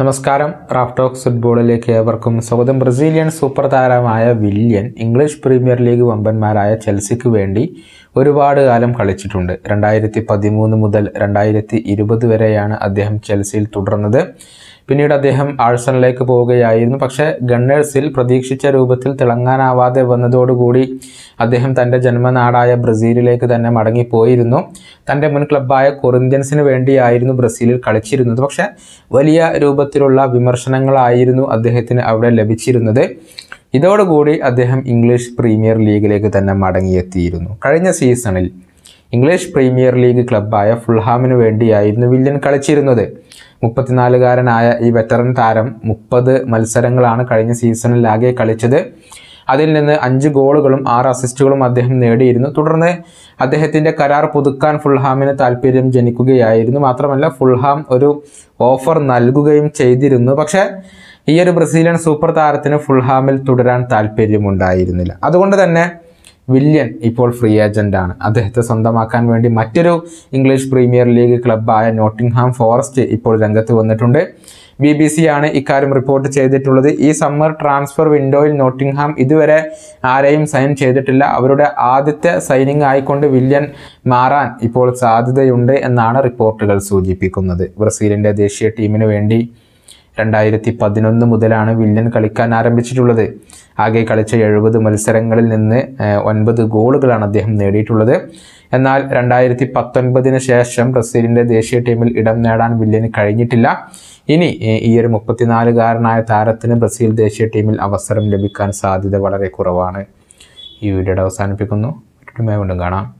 നമസ്കാരം റാഫ്റ്റോക്സ് ഫുട്ബോളിലേക്ക് ഏവർക്കും സ്വാഗതം ബ്രസീലിയൻ സൂപ്പർ താരമായ വില്യൻ ഇംഗ്ലീഷ് പ്രീമിയർ ലീഗ് വമ്പന്മാരായ ചെൽസിക്ക് വേണ്ടി ഒരുപാട് കാലം കളിച്ചിട്ടുണ്ട് രണ്ടായിരത്തി പതിമൂന്ന് മുതൽ രണ്ടായിരത്തി ഇരുപത് വരെയാണ് അദ്ദേഹം ചെൽസിയിൽ തുടർന്നത് പിന്നീട് അദ്ദേഹം ആഴ്സണലിലേക്ക് പോവുകയായിരുന്നു പക്ഷേ ഗണ്ണേഴ്സിൽ പ്രതീക്ഷിച്ച രൂപത്തിൽ തിളങ്ങാനാവാതെ വന്നതോടുകൂടി അദ്ദേഹം തൻ്റെ ജന്മനാടായ ബ്രസീലിലേക്ക് തന്നെ മടങ്ങിപ്പോയിരുന്നു തൻ്റെ മുൻ ക്ലബ്ബായ കൊറിന്ത്യൻസിന് വേണ്ടിയായിരുന്നു ബ്രസീലിൽ കളിച്ചിരുന്നത് പക്ഷേ വലിയ രൂപത്തിലുള്ള വിമർശനങ്ങളായിരുന്നു അദ്ദേഹത്തിന് അവിടെ ലഭിച്ചിരുന്നത് ഇതോടുകൂടി അദ്ദേഹം ഇംഗ്ലീഷ് പ്രീമിയർ ലീഗിലേക്ക് തന്നെ മടങ്ങിയെത്തിയിരുന്നു കഴിഞ്ഞ സീസണിൽ ഇംഗ്ലീഷ് പ്രീമിയർ ലീഗ് ക്ലബ്ബായ ഫുൾഹാമിന് വേണ്ടിയായിരുന്നു വില്യൻ കളിച്ചിരുന്നത് മുപ്പത്തിനാലുകാരനായ ഈ വെറ്ററൻ താരം മുപ്പത് മത്സരങ്ങളാണ് കഴിഞ്ഞ സീസണിലാകെ കളിച്ചത് അതിൽ നിന്ന് അഞ്ച് ഗോളുകളും ആറ് അസിസ്റ്റുകളും അദ്ദേഹം നേടിയിരുന്നു തുടർന്ന് അദ്ദേഹത്തിൻ്റെ കരാർ പുതുക്കാൻ ഫുൾഹാമിന് താല്പര്യം ജനിക്കുകയായിരുന്നു മാത്രമല്ല ഫുൾഹാം ഒരു ഓഫർ നൽകുകയും ചെയ്തിരുന്നു പക്ഷേ ഈ ഒരു ബ്രസീലിയൻ സൂപ്പർ താരത്തിന് ഫുൾഹാമിൽ തുടരാൻ താല്പര്യമുണ്ടായിരുന്നില്ല അതുകൊണ്ട് തന്നെ വില്യൻ ഇപ്പോൾ ഫ്രീ ഏജൻ്റാണ് അദ്ദേഹത്തെ സ്വന്തമാക്കാൻ വേണ്ടി മറ്റൊരു ഇംഗ്ലീഷ് പ്രീമിയർ ലീഗ് ക്ലബ്ബായ നോട്ടിംഗ്ഹാം ഫോറസ്റ്റ് ഇപ്പോൾ രംഗത്ത് വന്നിട്ടുണ്ട് ബി ബി സി ആണ് ഇക്കാര്യം റിപ്പോർട്ട് ചെയ്തിട്ടുള്ളത് ഈ സമ്മർ ട്രാൻസ്ഫർ വിൻഡോയിൽ നോട്ടിംഗ്ഹാം ഇതുവരെ ആരെയും സൈൻ ചെയ്തിട്ടില്ല അവരുടെ ആദ്യത്തെ സൈനിങ് ആയിക്കൊണ്ട് വില്യൻ മാറാൻ ഇപ്പോൾ സാധ്യതയുണ്ട് എന്നാണ് റിപ്പോർട്ടുകൾ സൂചിപ്പിക്കുന്നത് ബ്രസീലിൻ്റെ ദേശീയ ടീമിന് വേണ്ടി രണ്ടായിരത്തി പതിനൊന്ന് മുതലാണ് വില്യൻ കളിക്കാൻ ആരംഭിച്ചിട്ടുള്ളത് ആകെ കളിച്ച എഴുപത് മത്സരങ്ങളിൽ നിന്ന് ഒൻപത് ഗോളുകളാണ് അദ്ദേഹം നേടിയിട്ടുള്ളത് എന്നാൽ രണ്ടായിരത്തി പത്തൊൻപതിന് ശേഷം ബ്രസീലിൻ്റെ ദേശീയ ടീമിൽ ഇടം നേടാൻ വില്യന് കഴിഞ്ഞിട്ടില്ല ഇനി ഈ ഒരു മുപ്പത്തിനാലുകാരനായ താരത്തിന് ബ്രസീൽ ദേശീയ ടീമിൽ അവസരം ലഭിക്കാൻ സാധ്യത വളരെ കുറവാണ് ഈ വീഡിയോയുടെ അവസാനിപ്പിക്കുന്നു വീണ്ടും കാണാം